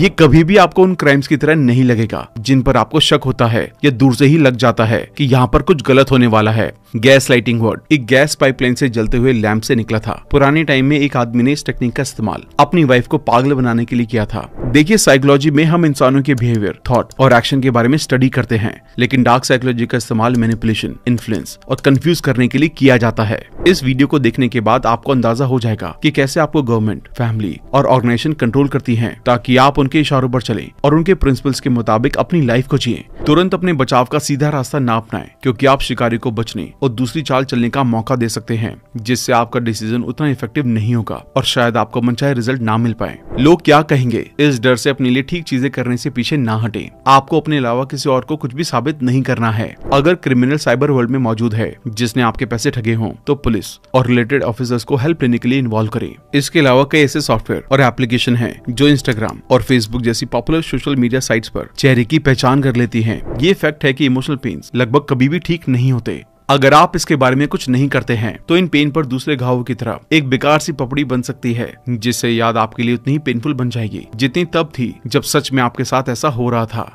ये कभी भी आपको उन क्राइम्स की तरह नहीं लगेगा जिन पर आपको शक होता है या दूर से ही लग जाता है कि यहाँ पर कुछ गलत होने वाला है गैस लाइटिंग वर्ड एक गैस पाइपलाइन से जलते हुए लैंप से निकला था पुराने टाइम में एक आदमी ने इस टेक्निक का इस्तेमाल अपनी वाइफ को पागल बनाने के लिए किया था देखिए साइकोलॉजी में हम इंसानों के बिहेवियर थॉट और एक्शन के बारे में स्टडी करते हैं लेकिन डार्क साइकोलॉजी का इस्तेमाल मैनिपुलेशन इन्फ्लुएंस और कंफ्यूज करने के लिए किया जाता है इस वीडियो को देखने के बाद आपको अंदाजा हो जाएगा की कैसे आपको गवर्नमेंट फैमिली और ऑर्गेनाइजेशन कंट्रोल करती है ताकि आप उनके इशारों पर चले और उनके प्रिंसिपल्स के मुताबिक अपनी लाइफ को जिए तुरंत अपने बचाव का सीधा रास्ता ना अपनाएं क्योंकि आप शिकारी को बचने और दूसरी चाल चलने का मौका दे सकते हैं जिससे आपका डिसीजन उतना इफेक्टिव नहीं होगा और शायद आपको मनचाहे रिजल्ट ना मिल पाए लोग क्या कहेंगे इस डर से अपने लिए ठीक चीजें करने से पीछे ना हटे आपको अपने अलावा किसी और को कुछ भी साबित नहीं करना है अगर क्रिमिनल साइबर वर्ल्ड में मौजूद है जिसने आपके पैसे ठगे हों तो पुलिस और रिलेटेड ऑफिसर्स को हेल्प लेने के लिए इन्वॉल्व करें इसके अलावा कई ऐसे सॉफ्टवेयर और एप्लीकेशन है जो इंस्टाग्राम और फेसबुक जैसी पॉपुलर सोशल मीडिया साइट्स पर चेहरे की पहचान कर लेती हैं। ये फैक्ट है कि इमोशनल पेन्स लगभग कभी भी ठीक नहीं होते अगर आप इसके बारे में कुछ नहीं करते हैं तो इन पेन पर दूसरे घावों की तरह एक बेकार सी पपड़ी बन सकती है जिससे याद आपके लिए उतनी पेनफुल बन जाएगी जितनी तब थी जब सच में आपके साथ ऐसा हो रहा था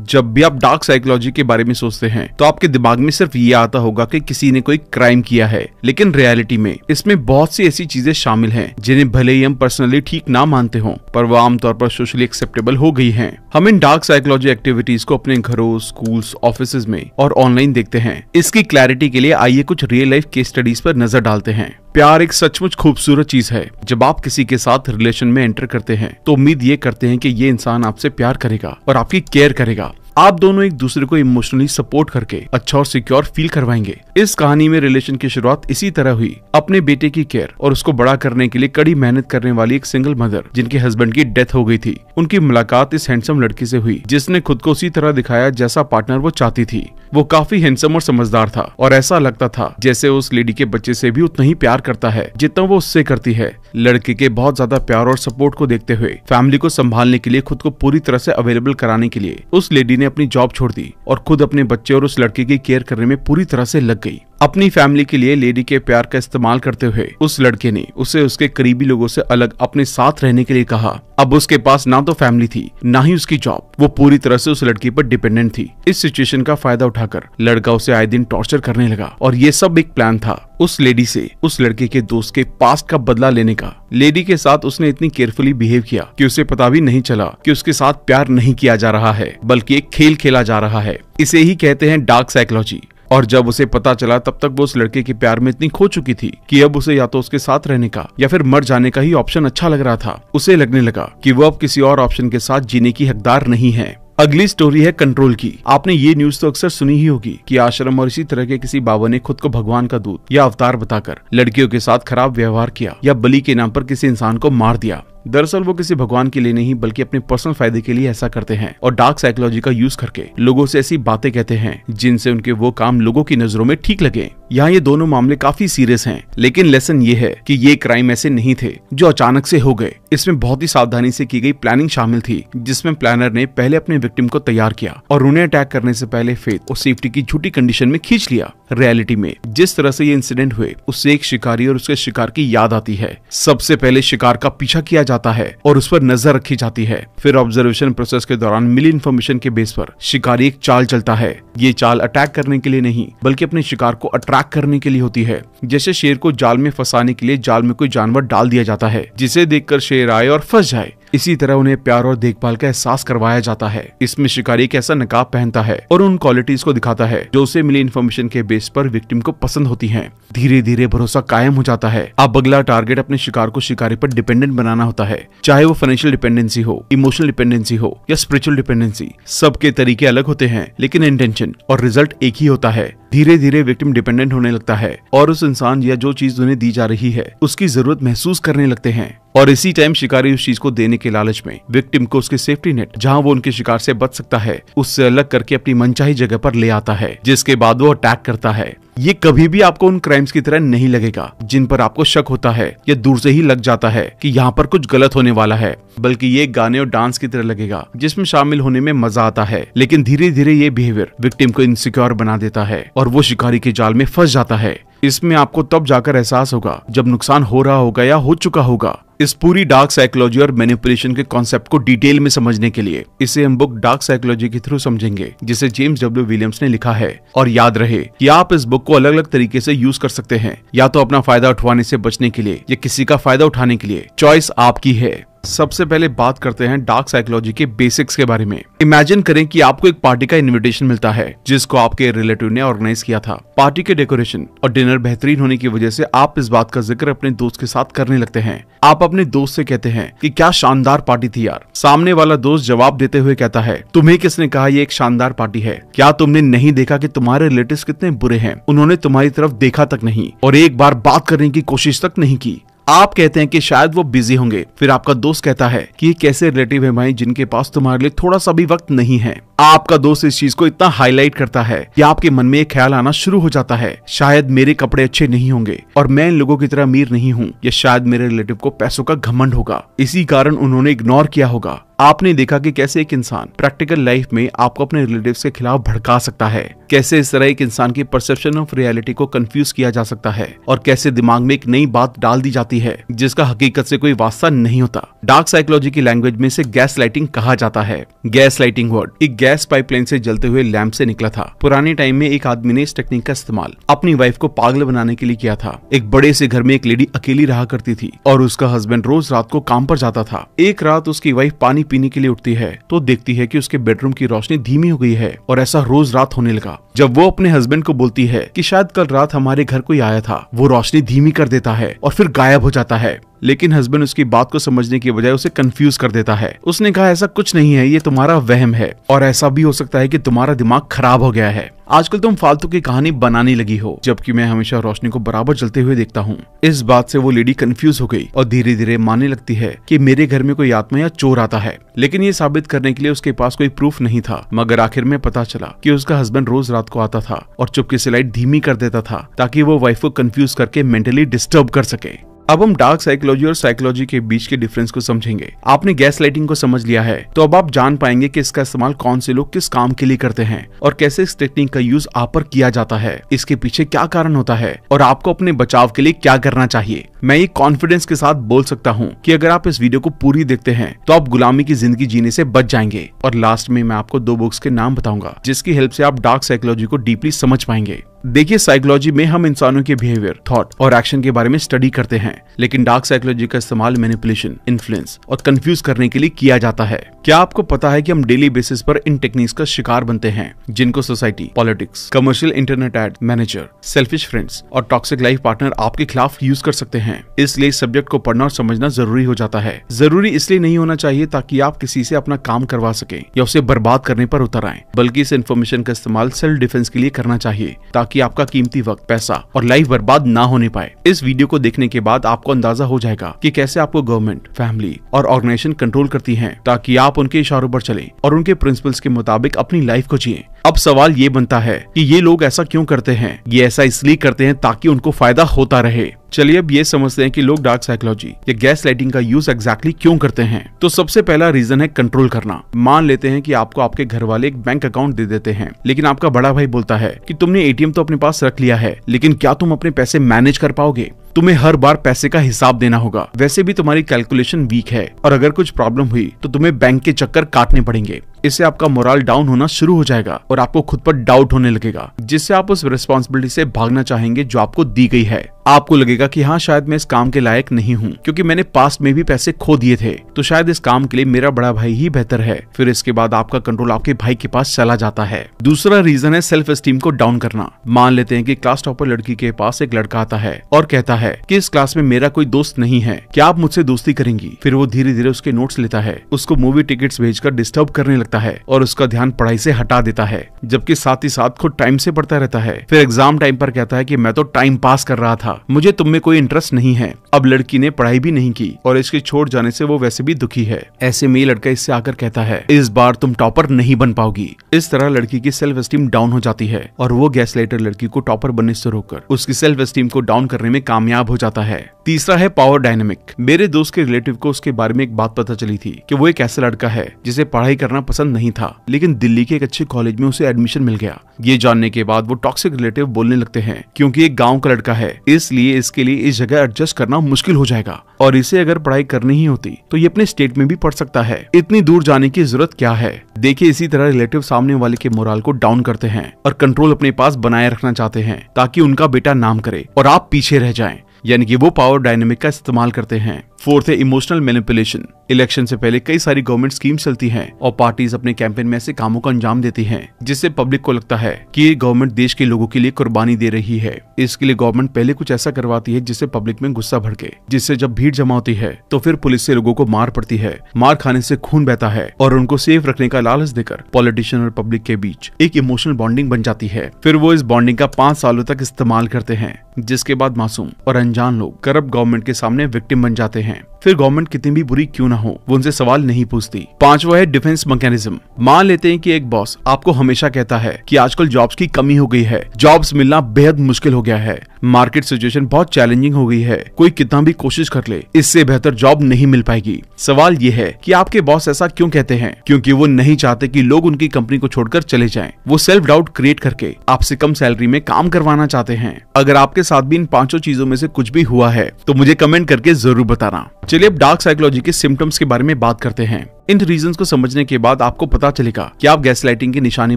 जब भी आप डार्क साइकोलॉजी के बारे में सोचते हैं तो आपके दिमाग में सिर्फ ये आता होगा कि किसी ने कोई क्राइम किया है लेकिन रियलिटी में इसमें बहुत सी ऐसी चीजें शामिल हैं जिन्हें भले ही हम पर्सनली ठीक ना मानते हों पर वो आमतौर पर सोशली एक्सेप्टेबल हो गई हैं हम इन डार्क साइकोलॉजी एक्टिविटीज को अपने घरों स्कूल ऑफिस में और ऑनलाइन देखते हैं इसकी क्लैरिटी के लिए आइए कुछ रियल लाइफ केस स्टडीज पर नजर डालते हैं प्यार एक सचमुच खूबसूरत चीज है जब आप किसी के साथ रिलेशन में एंटर करते हैं तो उम्मीद ये करते हैं कि ये इंसान आपसे प्यार करेगा और आपकी केयर करेगा आप दोनों एक दूसरे को इमोशनली सपोर्ट करके अच्छा और सिक्योर फील करवाएंगे इस कहानी में रिलेशन की शुरुआत इसी तरह हुई अपने बेटे की केयर और उसको बड़ा करने के लिए कड़ी मेहनत करने वाली एक सिंगल मदर जिनके हस्बैंड की डेथ हो गई थी उनकी मुलाकात इस हैंडसम लड़की से हुई जिसने खुद को उसी तरह दिखाया जैसा पार्टनर वो चाहती थी वो काफी हैंडसम और समझदार था और ऐसा लगता था जैसे उस लेडी के बच्चे से भी उतना ही प्यार करता है जितना वो उससे करती है लड़के के बहुत ज्यादा प्यार और सपोर्ट को देखते हुए फैमिली को संभालने के लिए खुद को पूरी तरह से अवेलेबल कराने के लिए उस लेडी ने ने अपनी जॉब छोड़ दी और खुद अपने बच्चे और उस लड़के की केयर करने में पूरी तरह से लग गई अपनी फैमिली के लिए लेडी के प्यार का इस्तेमाल करते हुए उस लड़के ने उसे उसके करीबी लोगों से अलग अपने साथ रहने के लिए कहा अब उसके पास ना तो फैमिली थी ना ही उसकी जॉब वो पूरी तरह से उस लड़की पर डिपेंडेंट थी इस सिचुएशन का फायदा उठाकर लड़का उसे आए दिन टॉर्चर करने लगा और ये सब एक प्लान था उस लेडी से उस लड़के के दोस्त के पास्ट का बदला लेने का लेडी के साथ उसने इतनी केयरफुली बिहेव किया कि उसे पता भी नहीं चला कि उसके साथ प्यार नहीं किया जा रहा है बल्कि एक खेल खेला जा रहा है इसे ही कहते हैं डार्क साइकोलॉजी और जब उसे पता चला तब तक वो उस लड़के के प्यार में इतनी खो चुकी थी कि अब उसे या तो उसके साथ रहने का या फिर मर जाने का ही ऑप्शन अच्छा लग रहा था उसे लगने लगा कि वो अब किसी और ऑप्शन के साथ जीने की हकदार नहीं है अगली स्टोरी है कंट्रोल की आपने ये न्यूज तो अक्सर सुनी ही होगी कि आश्रम और इसी तरह के किसी बाबा ने खुद को भगवान का दूत या अवतार बताकर लड़कियों के साथ खराब व्यवहार किया या बलि के नाम पर किसी इंसान को मार दिया दरअसल वो किसी भगवान के लिए नहीं बल्कि अपने पर्सनल फायदे के लिए ऐसा करते हैं और डार्क साइकोलॉजी का यूज करके लोगों से ऐसी बातें कहते हैं जिनसे उनके वो काम लोगों की नजरों में ठीक लगे यहाँ ये दोनों मामले काफी सीरियस हैं लेकिन लेसन ये है कि ये क्राइम ऐसे नहीं थे जो अचानक से हो गए इसमें बहुत ही सावधानी से की गई प्लानिंग शामिल थी जिसमें प्लानर ने पहले अपने विक्टिम को तैयार किया और उन्हें अटैक करने से पहले फेथ और सेफ्टी की झूठी कंडीशन में खींच लिया रियलिटी में जिस तरह से ये इंसिडेंट हुए उससे एक शिकारी और उसके शिकार की याद आती है सबसे पहले शिकार का पीछा किया जाता है और उस पर नजर रखी जाती है फिर ऑब्जर्वेशन प्रोसेस के दौरान मिली इन्फॉर्मेशन के बेस पर शिकारी एक चाल चलता है ये चाल अटैक करने के लिए नहीं बल्कि अपने शिकार को अट्रैक्ट अटैक करने के लिए होती है जैसे शेर को जाल में फंसाने के लिए जाल में कोई जानवर डाल दिया जाता है जिसे देखकर शेर आए और फंस जाए इसी तरह उन्हें प्यार और देखभाल का एहसास करवाया जाता है इसमें शिकारी एक ऐसा नकाब पहनता है और उन क्वालिटीज को दिखाता है जो उसे मिली इन्फॉर्मेशन के बेस पर विक्टिम को पसंद होती है धीरे धीरे भरोसा कायम हो जाता है अब अगला टारगेट अपने शिकार को शिकारी पर डिपेंडेंट बनाना होता है चाहे वो फाइनेंशियल डिपेंडेंसी हो इमोशनल डिपेंडेंसी हो या स्पिरिचुअल डिपेंडेंसी सबके तरीके अलग होते हैं लेकिन इंटेंशन और रिजल्ट एक ही होता है धीरे धीरे विक्टिम डिपेंडेंट होने लगता है और उस इंसान या जो चीज उन्हें दी जा रही है उसकी जरूरत महसूस करने लगते हैं और इसी टाइम शिकारी उस चीज को देने के लालच में विक्टिम को उसके सेफ्टी नेट जहाँ वो उनके शिकार से बच सकता है उससे अलग करके अपनी मनचाही जगह पर ले आता है जिसके बाद वो अटैक करता है ये कभी भी आपको उन क्राइम्स की तरह नहीं लगेगा जिन पर आपको शक होता है या दूर से ही लग जाता है कि यहाँ पर कुछ गलत होने वाला है बल्कि ये गाने और डांस की तरह लगेगा जिसमें शामिल होने में मजा आता है लेकिन धीरे धीरे ये बिहेवियर विक्टिम को इनसिक्योर बना देता है और वो शिकारी के जाल में फंस जाता है इसमें आपको तब जाकर एहसास होगा जब नुकसान हो रहा होगा या हो चुका होगा इस पूरी डार्क साइकोलॉजी और मैनिपुलेशन के कॉन्सेप्ट को डिटेल में समझने के लिए इसे हम बुक डार्क साइकोलॉजी के थ्रू समझेंगे जिसे जेम्स डब्ल्यू विलियम्स ने लिखा है और याद रहे कि आप इस बुक को अलग अलग तरीके से यूज कर सकते हैं या तो अपना फायदा उठवाने से बचने के लिए या किसी का फायदा उठाने के लिए चॉइस आपकी है सबसे पहले बात करते हैं डार्क साइकोलॉजी के बेसिक्स के बारे में इमेजिन करें कि आपको एक पार्टी का इनविटेशन मिलता है जिसको आपके रिलेटिव ने ऑर्गेनाइज किया था पार्टी के डेकोरेशन और डिनर बेहतरीन होने की वजह से आप इस बात का जिक्र अपने दोस्त के साथ करने लगते हैं आप अपने दोस्त से कहते हैं कि क्या शानदार पार्टी थी यार सामने वाला दोस्त जवाब देते हुए कहता है तुम्हें किसने कहा ये एक शानदार पार्टी है क्या तुमने नहीं देखा कि तुम्हारे रिलेटिव कितने बुरे हैं उन्होंने तुम्हारी तरफ देखा तक नहीं और एक बार बात करने की कोशिश तक नहीं की आप कहते हैं कि शायद वो बिजी होंगे फिर आपका दोस्त कहता है कि ये कैसे रिलेटिव है भाई जिनके पास तुम्हारे लिए थोड़ा सा भी वक्त नहीं है आपका दोस्त इस चीज को इतना हाईलाइट करता है कि आपके मन में एक ख्याल आना शुरू हो जाता है शायद मेरे कपड़े अच्छे नहीं होंगे और मैं इन लोगों की तरह अमीर नहीं हूँ या शायद मेरे रिलेटिव को पैसों का घमंड होगा इसी कारण उन्होंने इग्नोर किया होगा आपने देखा कि कैसे एक इंसान प्रैक्टिकल लाइफ में आपको अपने रिलेटिव्स के खिलाफ भड़का सकता है कैसे इस तरह एक इंसान की परसेप्शन ऑफ रियलिटी को कंफ्यूज किया जा सकता है और कैसे दिमाग में एक नई बात डाल दी जाती है जिसका हकीकत से कोई वास्ता नहीं होता डार्क साइकोलॉजी की लैंग्वेज में इसे गैस लाइटिंग कहा जाता है गैस लाइटिंग वर्ड एक गैस पाइपलाइन से जलते हुए लैम्प से निकला था पुराने टाइम में एक आदमी ने इस टेक्निक का इस्तेमाल अपनी वाइफ को पागल बनाने के लिए किया था एक बड़े से घर में एक लेडी अकेली रहा करती थी और उसका हस्बैंड रोज रात को काम पर जाता था एक रात उसकी वाइफ पानी पानी पीने के लिए उठती है तो देखती है कि उसके बेडरूम की रोशनी धीमी हो गई है और ऐसा रोज रात होने लगा जब वो अपने हस्बैंड को बोलती है कि शायद कल रात हमारे घर कोई आया था वो रोशनी धीमी कर देता है और फिर गायब हो जाता है लेकिन हस्बैंड उसकी बात को समझने की बजाय उसे कंफ्यूज कर देता है उसने कहा ऐसा कुछ नहीं है ये तुम्हारा वहम है और ऐसा भी हो सकता है की तुम्हारा दिमाग खराब हो गया है आजकल तुम फालतू की कहानी बनाने लगी हो जबकि मैं हमेशा रोशनी को बराबर चलते हुए देखता हूँ इस बात से वो लेडी कंफ्यूज हो गई और धीरे धीरे मानने लगती है कि मेरे घर में कोई आत्मा या चोर आता है लेकिन ये साबित करने के लिए उसके पास कोई प्रूफ नहीं था मगर आखिर में पता चला कि उसका हस्बैंड रोज रात को आता था और चुपके से लाइट धीमी कर देता था ताकि वो वाइफ को कंफ्यूज करके मेंटली डिस्टर्ब कर सके अब हम डार्क साइकोलॉजी और साइकोलॉजी के बीच के डिफरेंस को समझेंगे आपने गैस लाइटिंग को समझ लिया है तो अब आप जान पाएंगे कि इसका इस्तेमाल कौन से लोग किस काम के लिए करते हैं और कैसे इस टेक्निक का यूज आप पर किया जाता है इसके पीछे क्या कारण होता है और आपको अपने बचाव के लिए क्या करना चाहिए मैं ये कॉन्फिडेंस के साथ बोल सकता हूँ कि अगर आप इस वीडियो को पूरी देखते हैं तो आप गुलामी की जिंदगी जीने से बच जाएंगे और लास्ट में मैं आपको दो बुक्स के नाम बताऊंगा जिसकी हेल्प से आप डार्क साइकोलॉजी को डीपली समझ पाएंगे देखिए साइकोलॉजी में हम इंसानों के बिहेवियर थॉट और एक्शन के बारे में स्टडी करते हैं लेकिन डार्क साइकोलॉजी का इस्तेमाल मैनिपुलेशन इन्फ्लुएंस और कंफ्यूज करने के लिए किया जाता है क्या आपको पता है कि हम डेली बेसिस पर इन टेक्निक्स का शिकार बनते हैं जिनको society politics commercial internet ad manager selfish friends और टॉक्सिक लाइफ पार्टनर आपके खिलाफ यूज कर सकते हैं हैं इसलिए इस सब्जेक्ट को पढ़ना और समझना जरूरी हो जाता है जरूरी इसलिए नहीं होना चाहिए ताकि आप किसी से अपना काम करवा सके या उसे बर्बाद करने पर उतर आए बल्कि इस इन्फॉर्मेशन का इस्तेमाल सेल्फ डिफेंस के लिए करना चाहिए ताकि आपका कीमती वक्त पैसा और लाइफ बर्बाद ना होने पाए इस वीडियो को देखने के बाद आपको अंदाजा हो जाएगा की कैसे आपको गवर्नमेंट फैमिली और ऑर्गेनाइजेशन कंट्रोल करती है ताकि आप उनके इशारों पर चले और उनके प्रिंसिपल्स के मुताबिक अपनी लाइफ को जिये अब सवाल ये बनता है कि ये लोग ऐसा क्यों करते हैं ये ऐसा इसलिए करते हैं ताकि उनको फायदा होता रहे चलिए अब ये समझते हैं कि लोग डार्क साइकोलॉजी या गैस लाइटिंग का यूज एग्जैक्टली क्यों करते हैं तो सबसे पहला रीजन है कंट्रोल करना मान लेते हैं कि आपको आपके घर वाले एक बैंक अकाउंट दे देते हैं लेकिन आपका बड़ा भाई बोलता है कि तुमने एटीएम तो अपने पास रख लिया है लेकिन क्या तुम अपने पैसे मैनेज कर पाओगे तुम्हें हर बार पैसे का हिसाब देना होगा वैसे भी तुम्हारी कैलकुलेशन वीक है और अगर कुछ प्रॉब्लम हुई तो तुम्हें बैंक के चक्कर काटने पड़ेंगे इससे आपका मोरल डाउन होना शुरू हो जाएगा और आपको खुद पर डाउट होने लगेगा जिससे आप उस रिस्पॉन्सिबिलिटी से भागना चाहेंगे जो आपको दी गई है आपको लगेगा कि हाँ शायद मैं इस काम के लायक नहीं हूँ क्योंकि मैंने पास्ट में भी पैसे खो दिए थे तो शायद इस काम के लिए मेरा बड़ा भाई ही बेहतर है फिर इसके बाद आपका कंट्रोल आपके भाई के पास चला जाता है दूसरा रीजन है सेल्फ स्टीम को डाउन करना मान लेते हैं कि क्लास टॉपर लड़की के पास एक लड़का आता है और कहता है कि इस क्लास में मेरा कोई दोस्त नहीं है क्या आप मुझसे दोस्ती करेंगी फिर वो धीरे धीरे उसके नोट्स लेता है उसको मूवी टिकट्स भेजकर डिस्टर्ब करने लगता लगता है और उसका ध्यान पढ़ाई से हटा देता है जबकि साथ ही साथ खुद टाइम से पढ़ता रहता है फिर एग्जाम टाइम पर कहता है की मैं तो टाइम पास कर रहा था मुझे तुम में कोई इंटरेस्ट नहीं है अब लड़की ने पढ़ाई भी नहीं की और इसके छोड़ जाने से वो वैसे भी दुखी है ऐसे में लड़का इससे आकर कहता है इस बार तुम टॉपर नहीं बन पाओगी इस तरह लड़की की सेल्फ स्टीम डाउन हो जाती है और वो गैस लेटर लड़की को टॉपर बनने से रोककर उसकी सेल्फ स्टीम को डाउन करने में कामयाब हो जाता है तीसरा है पावर डायनेमिक मेरे दोस्त के रिलेटिव को उसके बारे में एक बात पता चली थी कि वो एक ऐसा लड़का है जिसे पढ़ाई करना पसंद पसंद नहीं था लेकिन दिल्ली के एक अच्छे कॉलेज में उसे एडमिशन मिल गया ये जानने के बाद वो टॉक्सिक रिलेटिव बोलने लगते हैं क्योंकि एक गांव का लड़का है इसलिए इसके लिए इस जगह एडजस्ट करना मुश्किल हो जाएगा और इसे अगर पढ़ाई करनी ही होती तो ये अपने स्टेट में भी पढ़ सकता है इतनी दूर जाने की जरूरत क्या है देखिए इसी तरह रिलेटिव सामने वाले के मोराल को डाउन करते हैं और कंट्रोल अपने पास बनाए रखना चाहते हैं ताकि उनका बेटा नाम करे और आप पीछे रह जाएं यानी कि वो पावर डायनेमिक का इस्तेमाल करते हैं फोर्थ है इमोशनल मैनिपुलेशन इलेक्शन से पहले कई सारी गवर्नमेंट स्कीम चलती हैं और पार्टीज अपने कैंपेन में ऐसे कामों को अंजाम देती हैं जिससे पब्लिक को लगता है कि गवर्नमेंट देश के लोगों के लिए कुर्बानी दे रही है इसके लिए गवर्नमेंट पहले कुछ ऐसा करवाती है जिससे पब्लिक में गुस्सा भड़के जिससे जब भीड़ जमा होती है तो फिर पुलिस से लोगों को मार पड़ती है मार खाने से खून बहता है और उनको सेफ रखने का लालच देकर पॉलिटिशियन और पब्लिक के बीच एक इमोशनल बॉन्डिंग बन जाती है फिर वो इस बॉन्डिंग का पाँच सालों तक इस्तेमाल करते हैं जिसके बाद मासूम और अनजान लोग करप्ट गवर्नमेंट के सामने विक्टिम बन जाते हैं हैं फिर गवर्नमेंट कितनी भी बुरी क्यों ना हो वो उनसे सवाल नहीं पूछती पांचवा है डिफेंस मैकेनिज्म मान लेते हैं कि एक बॉस आपको हमेशा कहता है कि आजकल जॉब्स की कमी हो गई है जॉब्स मिलना बेहद मुश्किल हो गया है मार्केट सिचुएशन बहुत चैलेंजिंग हो गई है कोई कितना भी कोशिश कर ले इससे बेहतर जॉब नहीं मिल पाएगी सवाल ये है कि आपके बॉस ऐसा क्यों कहते हैं क्योंकि वो नहीं चाहते कि लोग उनकी कंपनी को छोड़कर चले जाएं वो सेल्फ डाउट क्रिएट करके आपसे कम सैलरी में काम करवाना चाहते हैं अगर आपके साथ भी इन पांचों चीजों में से कुछ भी हुआ है तो मुझे कमेंट करके जरूर बताना करना चलिए अब डार्क साइकोलॉजी के सिम्टम्स के बारे में बात करते हैं इन रीजन को समझने के बाद आपको पता चलेगा कि आप गैस लाइटिंग की निशानी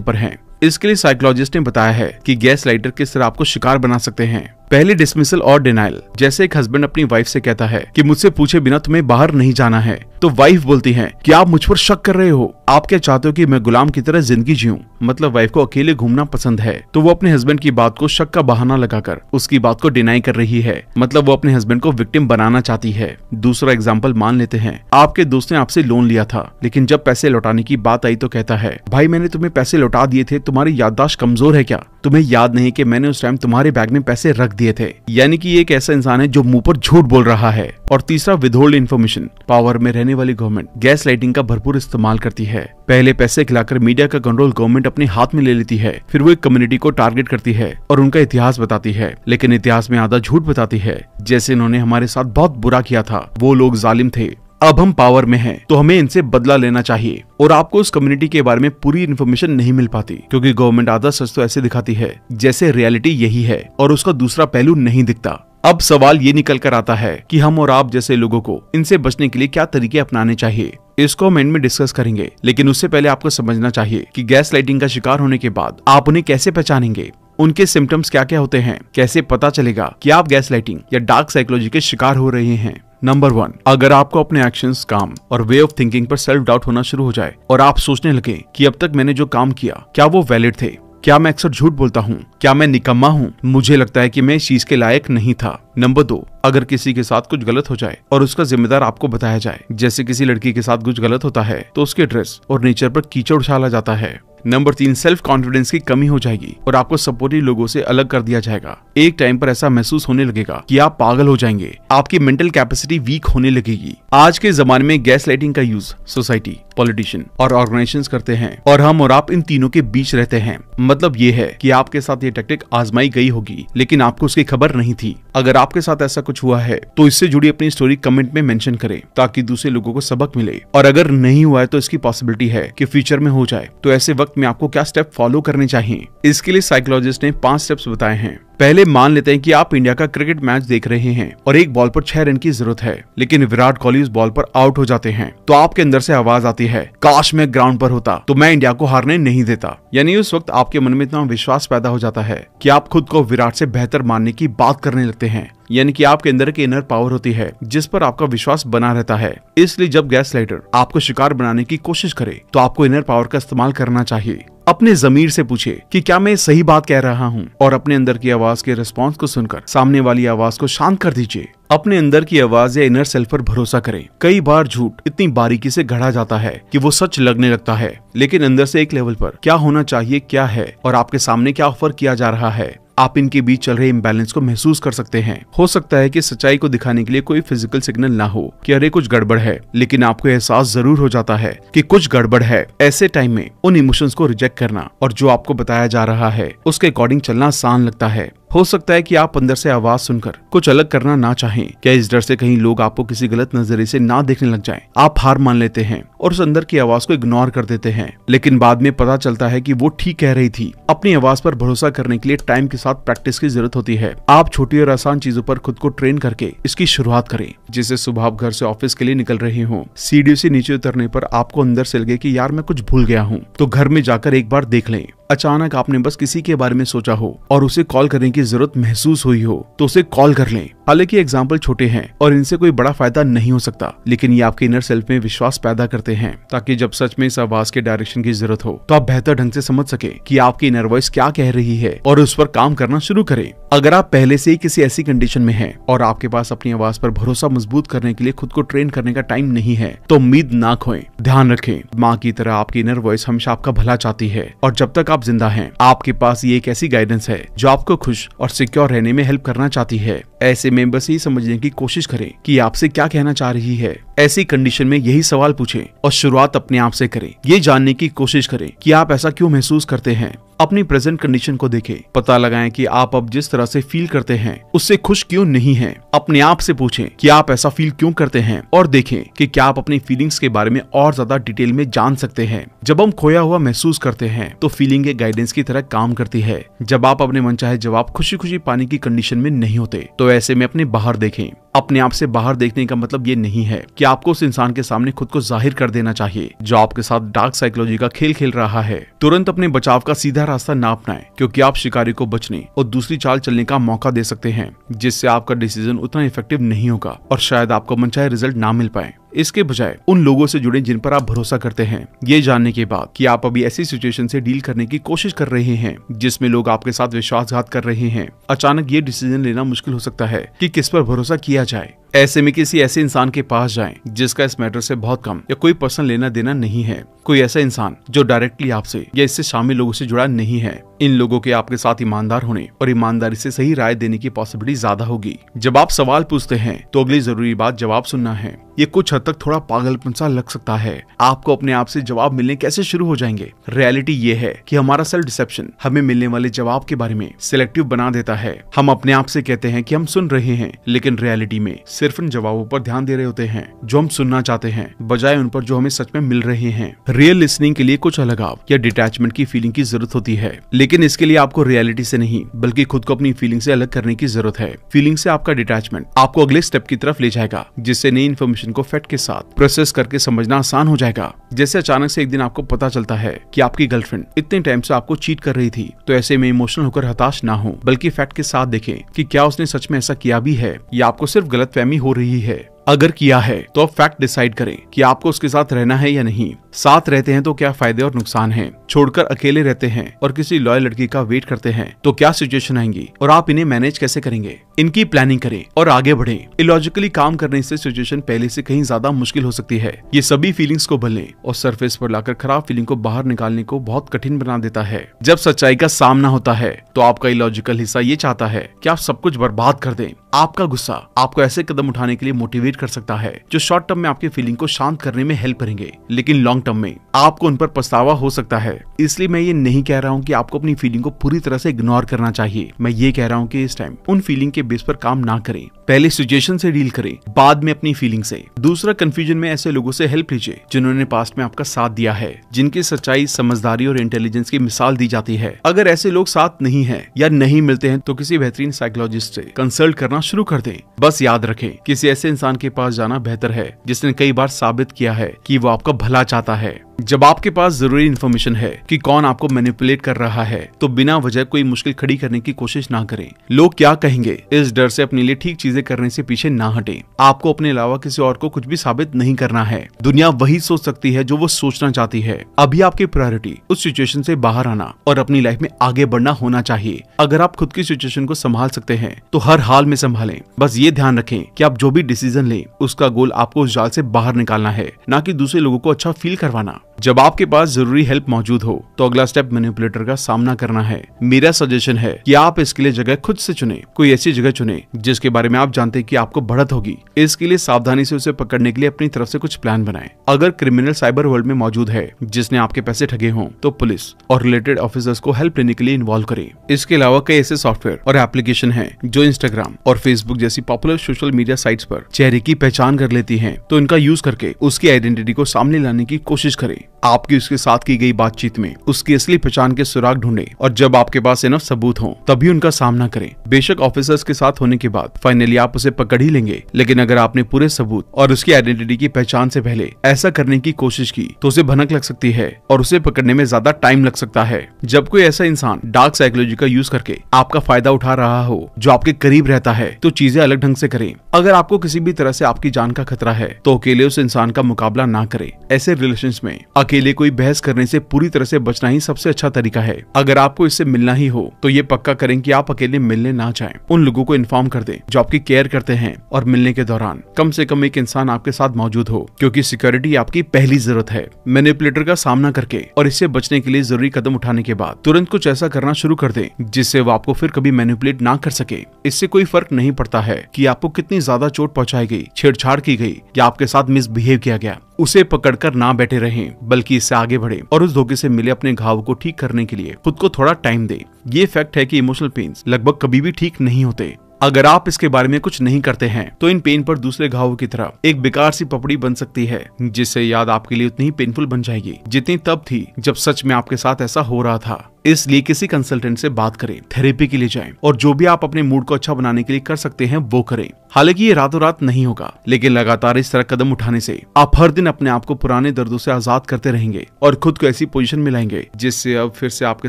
पर हैं। इसके लिए साइकोलॉजिस्ट ने बताया है कि गैस लाइटर किस तरह आपको शिकार बना सकते हैं पहले डिसमिसल और डिनाइल जैसे एक हस्बैंड अपनी वाइफ से कहता है कि मुझसे पूछे बिना तुम्हें बाहर नहीं जाना है तो वाइफ बोलती है कि आप मुझ पर शक कर रहे हो आप क्या चाहते हो कि मैं गुलाम की तरह जिंदगी जीऊँ मतलब वाइफ को अकेले घूमना पसंद है तो वो अपने हस्बैंड की बात को शक का बहाना लगाकर उसकी बात को डिनाई कर रही है मतलब वो अपने हस्बैंड को विक्टिम बनाना चाहती है दूसरा एग्जाम्पल मान लेते हैं आपके दोस्त ने आपसे लोन लिया था लेकिन जब पैसे लौटाने की बात आई तो कहता है भाई मैंने तुम्हें पैसे लौटा दिए थे तुम्हारी याददाश्त कमजोर है क्या तुम्हें याद नहीं की मैंने उस टाइम तुम्हारे बैग में पैसे रख दिए थे यानी कि एक ऐसा इंसान है जो मुंह पर झूठ बोल रहा है और तीसरा विधोल्ड इन्फॉर्मेशन पावर में रहने वाली गवर्नमेंट गैस लाइटिंग का भरपूर इस्तेमाल करती है पहले पैसे खिलाकर मीडिया का कंट्रोल गवर्नमेंट अपने हाथ में ले लेती है फिर वो एक कम्युनिटी को टारगेट करती है और उनका इतिहास बताती है लेकिन इतिहास में आधा झूठ बताती है जैसे इन्होंने हमारे साथ बहुत बुरा किया था वो लोग जालिम थे अब हम पावर में हैं तो हमें इनसे बदला लेना चाहिए और आपको उस कम्युनिटी के बारे में पूरी इन्फॉर्मेशन नहीं मिल पाती क्योंकि गवर्नमेंट आधा सच तो ऐसे दिखाती है जैसे रियलिटी यही है और उसका दूसरा पहलू नहीं दिखता अब सवाल ये निकल कर आता है कि हम और आप जैसे लोगों को इनसे बचने के लिए क्या तरीके अपनाने चाहिए इसको हम एंड में डिस्कस करेंगे लेकिन उससे पहले आपको समझना चाहिए कि गैस लाइटिंग का शिकार होने के बाद आप उन्हें कैसे पहचानेंगे उनके सिम्टम्स क्या क्या होते हैं कैसे पता चलेगा कि आप गैस लाइटिंग या डार्क साइकोलॉजी के शिकार हो रहे हैं नंबर वन अगर आपको अपने एक्शन काम और वे ऑफ थिंकिंग पर सेल्फ डाउट होना शुरू हो जाए और आप सोचने लगे कि अब तक मैंने जो काम किया क्या वो वैलिड थे क्या मैं अक्सर झूठ बोलता हूँ क्या मैं निकम्मा हूँ मुझे लगता है कि मैं इस चीज के लायक नहीं था नंबर दो अगर किसी के साथ कुछ गलत हो जाए और उसका जिम्मेदार आपको बताया जाए जैसे किसी लड़की के साथ कुछ गलत होता है तो उसके ड्रेस और नेचर पर कीचड़ उछाला जाता है नंबर तीन सेल्फ कॉन्फिडेंस की कमी हो जाएगी और आपको सपोर्टिव लोगों से अलग कर दिया जाएगा एक टाइम पर ऐसा महसूस होने लगेगा कि आप पागल हो जाएंगे आपकी मेंटल कैपेसिटी वीक होने लगेगी आज के जमाने में गैस लाइटिंग का यूज सोसाइटी पॉलिटिशियन और ऑर्गेनाइजेशन करते हैं और हम और आप इन तीनों के बीच रहते हैं मतलब ये है की आपके साथ ये टेक्टिक आजमाई गई होगी लेकिन आपको उसकी खबर नहीं थी अगर आपके साथ ऐसा कुछ हुआ है तो इससे जुड़ी अपनी स्टोरी कमेंट में मेंशन करें ताकि दूसरे लोगों को सबक मिले और अगर नहीं हुआ है तो इसकी पॉसिबिलिटी है कि फ्यूचर में हो जाए तो ऐसे वक्त में आपको क्या स्टेप फॉलो करने चाहिए इसके लिए साइकोलॉजिस्ट ने पांच स्टेप्स बताए हैं पहले मान लेते हैं कि आप इंडिया का क्रिकेट मैच देख रहे हैं और एक बॉल पर छह रन की जरूरत है लेकिन विराट कोहली उस बॉल पर आउट हो जाते हैं तो आपके अंदर से आवाज आती है काश मैं ग्राउंड पर होता तो मैं इंडिया को हारने नहीं देता यानी उस वक्त आपके मन में इतना विश्वास पैदा हो जाता है की आप खुद को विराट से बेहतर मानने की बात करने लगते हैं यानी कि आपके अंदर की इनर पावर होती है जिस पर आपका विश्वास बना रहता है इसलिए जब गैस लाइटर आपको शिकार बनाने की कोशिश करे तो आपको इनर पावर का इस्तेमाल करना चाहिए अपने जमीर से पूछे कि क्या मैं सही बात कह रहा हूँ और अपने अंदर की आवाज के रिस्पॉन्स को सुनकर सामने वाली आवाज को शांत कर दीजिए अपने अंदर की आवाज या इनर सेल्फ पर भरोसा करें कई बार झूठ इतनी बारीकी से घड़ा जाता है कि वो सच लगने लगता है लेकिन अंदर से एक लेवल पर क्या होना चाहिए क्या है और आपके सामने क्या ऑफर किया जा रहा है आप इनके बीच चल रहे इम्बेलेंस को महसूस कर सकते हैं हो सकता है कि सच्चाई को दिखाने के लिए कोई फिजिकल सिग्नल ना हो कि अरे कुछ गड़बड़ है लेकिन आपको एहसास जरूर हो जाता है कि कुछ गड़बड़ है ऐसे टाइम में उन इमोशंस को रिजेक्ट करना और जो आपको बताया जा रहा है उसके अकॉर्डिंग चलना आसान लगता है हो सकता है कि आप अंदर से आवाज सुनकर कुछ अलग करना ना चाहें क्या इस डर से कहीं लोग आपको किसी गलत नजरे से ना देखने लग जाएं आप हार मान लेते हैं और उस अंदर की आवाज को इग्नोर कर देते हैं लेकिन बाद में पता चलता है कि वो ठीक कह रही थी अपनी आवाज पर भरोसा करने के लिए टाइम के साथ प्रैक्टिस की जरूरत होती है आप छोटी और आसान चीजों पर खुद को ट्रेन करके इसकी शुरुआत करें जिसे सुबह आप घर से ऑफिस के लिए निकल रहे हो सीढ़ियों से नीचे उतरने पर आपको अंदर से लगे की यार मैं कुछ भूल गया हूँ तो घर में जाकर एक बार देख लें अचानक आपने बस किसी के बारे में सोचा हो और उसे कॉल करने की जरूरत महसूस हुई हो तो उसे कॉल कर लें हालांकि एग्जाम्पल छोटे हैं और इनसे कोई बड़ा फायदा नहीं हो सकता लेकिन ये आपके इनर सेल्फ में विश्वास पैदा करते हैं ताकि जब सच में इस आवाज के डायरेक्शन की जरूरत हो तो आप बेहतर ढंग से समझ सके कि आपकी इनर वॉइस क्या कह रही है और उस पर काम करना शुरू करें अगर आप पहले से ही किसी ऐसी कंडीशन में हैं और आपके पास अपनी आवाज पर भरोसा मजबूत करने के लिए खुद को ट्रेन करने का टाइम नहीं है तो उम्मीद ना खोएं ध्यान रखें माँ की तरह आपकी इनर वॉइस हमेशा आपका भला चाहती है और जब तक आप आप जिंदा हैं आपके पास ये एक ऐसी गाइडेंस है जो आपको खुश और सिक्योर रहने में हेल्प करना चाहती है ऐसे मेंबर्स बस ये समझने की कोशिश करें कि आपसे क्या कहना चाह रही है ऐसी कंडीशन में यही सवाल पूछें और शुरुआत अपने आप से करें ये जानने की कोशिश करें कि आप ऐसा क्यों महसूस करते हैं अपनी प्रेजेंट कंडीशन को देखें पता लगाएं कि आप अब जिस तरह से फील करते हैं उससे खुश क्यों नहीं है अपने आप से पूछें कि आप ऐसा फील क्यों करते हैं और देखें कि क्या आप अपनी फीलिंग्स के बारे में और ज्यादा डिटेल में जान सकते हैं जब हम खोया हुआ महसूस करते हैं तो फीलिंग एक गाइडेंस की तरह काम करती है जब आप अपने मन चाहे जवाब खुशी खुशी पाने की कंडीशन में नहीं होते तो ऐसे में अपने बाहर देखें अपने आप से बाहर देखने का मतलब ये नहीं है कि आपको उस इंसान के सामने खुद को जाहिर कर देना चाहिए जो आपके साथ डार्क साइकोलॉजी का खेल खेल रहा है तुरंत अपने बचाव का सीधा रास्ता ना अपनाएं क्योंकि आप शिकारी को बचने और दूसरी चाल चलने का मौका दे सकते हैं जिससे आपका डिसीजन उतना इफेक्टिव नहीं होगा और शायद आपको मनचाहे रिजल्ट ना मिल पाए इसके बजाय उन लोगों से जुड़े जिन पर आप भरोसा करते हैं ये जानने के बाद कि आप अभी ऐसी सिचुएशन से डील करने की कोशिश कर रहे हैं जिसमें लोग आपके साथ विश्वासघात कर रहे हैं अचानक ये डिसीजन लेना मुश्किल हो सकता है कि किस पर भरोसा किया जाए ऐसे में किसी ऐसे इंसान के पास जाएं जिसका इस मैटर से बहुत कम या कोई पर्सन लेना देना नहीं है कोई ऐसा इंसान जो डायरेक्टली आपसे या इससे शामिल लोगों से जुड़ा नहीं है इन लोगों के आपके साथ ईमानदार होने और ईमानदारी से सही राय देने की पॉसिबिलिटी ज्यादा होगी जब आप सवाल पूछते हैं तो अगली जरूरी बात जवाब सुनना है ये कुछ हद तक थोड़ा पागलपन सा लग सकता है आपको अपने आप से जवाब मिलने कैसे शुरू हो जाएंगे रियलिटी ये है कि हमारा सेल्फ डिसेप्शन हमें मिलने वाले जवाब के बारे में सिलेक्टिव बना देता है हम अपने आप से कहते हैं कि हम सुन रहे हैं लेकिन रियलिटी में सिर्फ उन जवाबों पर ध्यान दे रहे होते हैं जो हम सुनना चाहते हैं बजाय उन पर जो हमें सच में मिल रहे हैं रियल लिसनिंग के लिए कुछ अलगाव या डिटेचमेंट की फीलिंग की जरूरत होती है लेकिन इसके लिए आपको रियलिटी से नहीं बल्कि खुद को अपनी फीलिंग से अलग करने की जरूरत है फीलिंग से आपका डिटेचमेंट आपको अगले स्टेप की तरफ ले जाएगा जिससे नई इन्फॉर्मेशन को फैक्ट के साथ प्रोसेस करके समझना आसान हो जाएगा जैसे अचानक से एक दिन आपको पता चलता है कि आपकी गर्लफ्रेंड इतने टाइम से आपको चीट कर रही थी तो ऐसे में इमोशनल होकर हताश ना हो बल्कि फैक्ट के साथ देखें कि क्या उसने सच में ऐसा किया भी है या आपको सिर्फ फहमी हो रही है अगर किया है तो आप फैक्ट डिसाइड करें कि आपको उसके साथ रहना है या नहीं साथ रहते हैं तो क्या फायदे और नुकसान हैं छोड़कर अकेले रहते हैं और किसी लॉयल लड़की का वेट करते हैं तो क्या सिचुएशन आएंगी और आप इन्हें मैनेज कैसे करेंगे इनकी प्लानिंग करें और आगे बढ़े इलॉजिकली काम करने से सिचुएशन पहले से कहीं ज्यादा मुश्किल हो सकती है ये सभी फीलिंग्स को भले और सरफेस पर लाकर खराब फीलिंग को बाहर निकालने को बहुत कठिन बना देता है जब सच्चाई का सामना होता है तो आपका इलॉजिकल हिस्सा ये चाहता है की आप सब कुछ बर्बाद कर दें आपका गुस्सा आपको ऐसे कदम उठाने के लिए मोटिवेट कर सकता है जो शॉर्ट टर्म में आपकी फीलिंग को शांत करने में हेल्प करेंगे लेकिन लॉन्ग टर्म में आपको उन पर पछतावा हो सकता है इसलिए मैं ये नहीं कह रहा हूँ कि आपको अपनी फीलिंग को पूरी तरह से इग्नोर करना चाहिए मैं ये कह रहा हूँ की इस टाइम उन फीलिंग के बेस पर काम ना करें पहले सिचुएशन से डील करें बाद में अपनी फीलिंग से दूसरा कंफ्यूजन में ऐसे लोगों से हेल्प लीजिए जिन्होंने पास्ट में आपका साथ दिया है जिनकी सच्चाई समझदारी और इंटेलिजेंस की मिसाल दी जाती है अगर ऐसे लोग साथ नहीं है या नहीं मिलते हैं तो किसी बेहतरीन साइकोलॉजिस्ट से कंसल्ट करना करना शुरू कर दे बस याद रखे किसी ऐसे इंसान के पास जाना बेहतर है जिसने कई बार साबित किया है कि वो आपका भला चाहता है जब आपके पास जरूरी इन्फॉर्मेशन है कि कौन आपको मैनिपुलेट कर रहा है तो बिना वजह कोई मुश्किल खड़ी करने की कोशिश ना करें लोग क्या कहेंगे इस डर से अपने लिए ठीक चीजें करने से पीछे ना हटें आपको अपने अलावा किसी और को कुछ भी साबित नहीं करना है दुनिया वही सोच सकती है जो वो सोचना चाहती है अभी आपकी प्रायोरिटी उस सिचुएशन ऐसी बाहर आना और अपनी लाइफ में आगे बढ़ना होना चाहिए अगर आप खुद की सिचुएशन को संभाल सकते हैं तो हर हाल में संभालें बस ये ध्यान रखें की आप जो भी डिसीजन ले उसका गोल आपको उस जाल ऐसी बाहर निकालना है न की दूसरे लोगो को अच्छा फील करवाना जब आपके पास जरूरी हेल्प मौजूद हो तो अगला स्टेप मैनिपुलेटर का सामना करना है मेरा सजेशन है कि आप इसके लिए जगह खुद से चुने कोई ऐसी जगह चुने जिसके बारे में आप जानते हैं कि आपको बढ़त होगी इसके लिए सावधानी से उसे पकड़ने के लिए अपनी तरफ से कुछ प्लान बनाएं अगर क्रिमिनल साइबर वर्ल्ड में मौजूद है जिसने आपके पैसे ठगे हों तो पुलिस और रिलेटेड ऑफिसर्स को हेल्प लेने के लिए इन्वॉल्व करें इसके अलावा कई ऐसे सॉफ्टवेयर और एप्लीकेशन है जो इंस्टाग्राम और फेसबुक जैसी पॉपुलर सोशल मीडिया साइट्स पर चेहरे की पहचान कर लेती है तो इनका यूज करके उसकी आइडेंटिटी को सामने लाने की कोशिश करें आपकी उसके साथ की गई बातचीत में उसकी असली पहचान के सुराग ढूंढे और जब आपके पास इनफ सबूत हो तभी उनका सामना करें बेशक ऑफिसर्स के साथ होने के बाद फाइनली आप उसे पकड़ ही लेंगे लेकिन अगर आपने पूरे सबूत और उसकी आइडेंटिटी की पहचान से पहले ऐसा करने की कोशिश की तो उसे भनक लग सकती है और उसे पकड़ने में ज्यादा टाइम लग सकता है जब कोई ऐसा इंसान डार्क साइकोलॉजी का यूज करके आपका फायदा उठा रहा हो जो आपके करीब रहता है तो चीजें अलग ढंग से करें अगर आपको किसी भी तरह से आपकी जान का खतरा है तो अकेले उस इंसान का मुकाबला ना करें ऐसे रिलेशन में अकेले कोई बहस करने से पूरी तरह से बचना ही सबसे अच्छा तरीका है अगर आपको इससे मिलना ही हो तो ये पक्का करें कि आप अकेले मिलने ना जाए उन लोगों को इन्फॉर्म कर दे जो आपकी केयर करते हैं और मिलने के दौरान कम से कम एक इंसान आपके साथ मौजूद हो क्योंकि सिक्योरिटी आपकी पहली जरूरत है मैनिपुलेटर का सामना करके और इससे बचने के लिए जरूरी कदम उठाने के बाद तुरंत कुछ ऐसा करना शुरू कर दे जिससे वो आपको फिर कभी मैनिपुलेट ना कर सके इससे कोई फर्क नहीं पड़ता है की आपको कितनी ज्यादा चोट पहुँचाई गई छेड़छाड़ की गई या आपके साथ मिसबिहेव किया गया उसे पकड़कर ना बैठे रहे बल्कि इससे आगे बढ़े और उस धोखे से मिले अपने घाव को ठीक करने के लिए खुद को थोड़ा टाइम दे ये फैक्ट है कि इमोशनल पेन लगभग कभी भी ठीक नहीं होते अगर आप इसके बारे में कुछ नहीं करते हैं तो इन पेन पर दूसरे घावों की तरह एक बेकार सी पपड़ी बन सकती है जिससे याद आपके लिए उतनी पेनफुल बन जाएगी जितनी तब थी जब सच में आपके साथ ऐसा हो रहा था इसलिए किसी कंसल्टेंट से बात करें थेरेपी के लिए जाएं और जो भी आप अपने मूड को अच्छा बनाने के लिए कर सकते हैं वो करें हालांकि ये रातों रात नहीं होगा लेकिन लगातार इस तरह कदम उठाने से आप हर दिन अपने आप को पुराने दर्दों से आजाद करते रहेंगे और खुद को ऐसी पोजीशन में लाएंगे जिससे अब फिर से आपके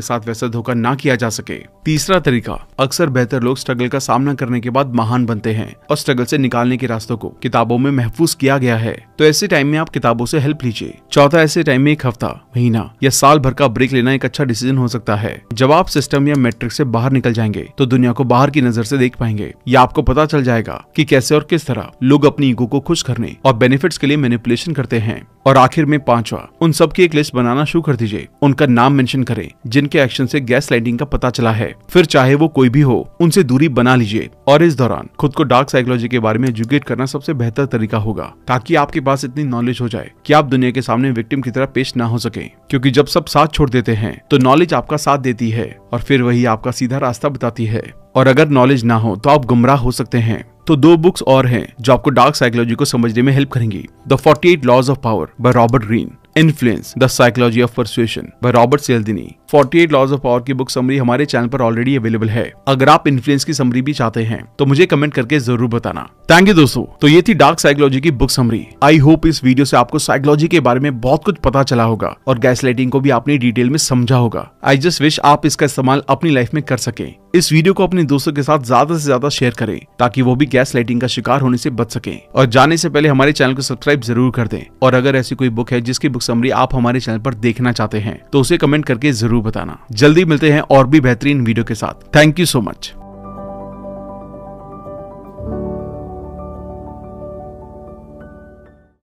साथ वैसा धोखा ना किया जा सके तीसरा तरीका अक्सर बेहतर लोग स्ट्रगल का सामना करने के बाद महान बनते हैं और स्ट्रगल से निकालने के रास्तों को किताबों में महफूज किया गया है तो ऐसे टाइम में आप किताबों से हेल्प लीजिए चौथा ऐसे टाइम में एक हफ्ता महीना या साल भर का ब्रेक लेना एक अच्छा डिसीजन हो सकता है जब आप सिस्टम या मेट्रिक से बाहर निकल जाएंगे तो दुनिया को बाहर की नजर से देख पाएंगे या आपको पता चल जाएगा की कैसे और किस तरह लोग अपनी ईगो को खुश करने और बेनिफिट के लिए मेनिपुलेशन करते हैं और आखिर में पांचवा उन सब की एक लिस्ट बनाना शुरू कर दीजिए उनका नाम मेंशन करें जिनके एक्शन से गैस लाइटिंग का पता चला है फिर चाहे वो कोई भी हो उनसे दूरी बना लीजिए और इस दौरान खुद को डार्क साइकोलॉजी के बारे में एजुकेट करना सबसे बेहतर तरीका होगा ताकि आपके पास इतनी नॉलेज हो जाए कि आप दुनिया के सामने विक्टिम की तरह पेश ना हो सके क्योंकि जब सब साथ छोड़ देते हैं तो नॉलेज आपका साथ देती है और फिर वही आपका सीधा रास्ता बताती है और अगर नॉलेज ना हो तो आप गुमराह हो सकते हैं तो दो बुक्स और हैं जो आपको डार्क साइकोलॉजी को समझने में हेल्प करेंगी the eight laws of power by Robert Greene influence the psychology of persuasion by Robert Cialdini 48 laws of power की बुक समरी हमारे चैनल पर ऑलरेडी अवेलेबल है अगर आप इन्फ्लुएंस की समरी भी चाहते हैं तो मुझे कमेंट करके जरूर बताना थैंक यू दोस्तों तो ये थी डार्क साइकोलॉजी की बुक समरी आई होप इस वीडियो से आपको साइकोलॉजी के बारे में बहुत कुछ पता चला होगा और गैस लाइटिंग को भी आपने डिटेल में समझा होगा आई जस्ट विश आप इसका इस्तेमाल अपनी लाइफ में कर सके इस वीडियो को अपने दोस्तों के साथ ज्यादा से ज्यादा शेयर करें ताकि वो भी गैस लाइटिंग का शिकार होने से बच सके और जाने से पहले हमारे चैनल को सब्सक्राइब जरूर कर दें और अगर ऐसी कोई बुक है जिसकी बुक बुक समरी आप हमारे चैनल पर देखना चाहते हैं तो उसे कमेंट करके जरूर बताना जल्दी मिलते हैं और भी बेहतरीन वीडियो के साथ थैंक यू सो मच